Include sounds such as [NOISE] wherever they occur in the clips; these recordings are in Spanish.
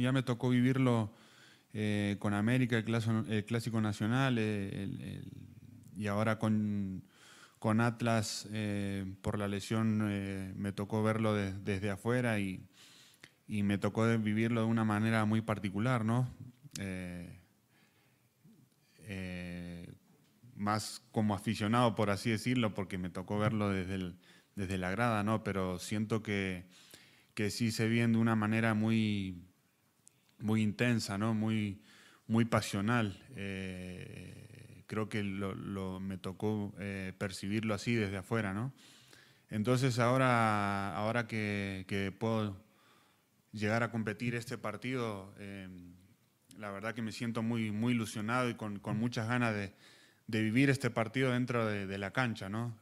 ya me tocó vivirlo eh, con América, el, Clásico Nacional, eh, y ahora con, Atlas eh, por la lesión me tocó verlo desde afuera y, me tocó vivirlo de una manera muy particular, ¿no? más como aficionado, por así decirlo, porque me tocó verlo desde, desde la grada, ¿no? Pero siento que, que sí se bien de una manera muy muy intensa, ¿no? muy, muy pasional. Eh, creo que me tocó eh, percibirlo así desde afuera. ¿no? Entonces ahora, ahora que, puedo llegar a competir este partido, eh, la verdad que me siento muy, muy ilusionado y con, muchas ganas de, vivir este partido dentro de, de la cancha. ¿no?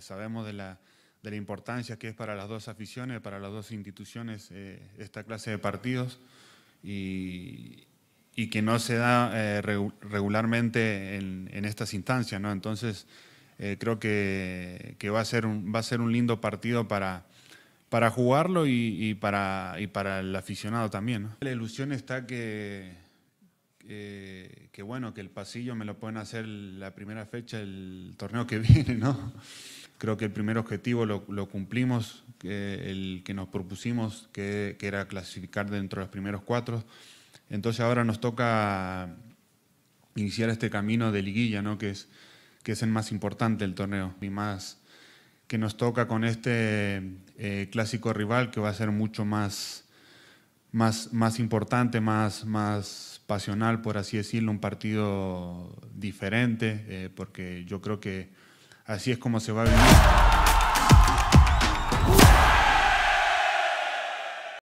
sabemos de la, de la importancia que es para las dos aficiones, para las dos instituciones, esta clase de partidos y, que no se da eh, regularmente en, estas instancias. Entonces, eh, creo que, va, a ser un, va a ser un lindo partido para, para jugarlo y, para, para el aficionado también. La ilusión está que, bueno, que el pasillo me lo pueden hacer la primera fecha del torneo que [LAUGHS] viene, ¿no? Creo que el primer objetivo lo, cumplimos, el que nos propusimos, que, era clasificar dentro de los primeros cuatro. Entonces ahora nos toca iniciar este camino de liguilla, ¿no? que, es, que es el más importante del torneo y más que nos toca con este eh, clásico rival que va a ser mucho más, más, más importante, más, más pasional, por así decirlo, un partido diferente, eh, porque yo creo que Así es como se va a venir.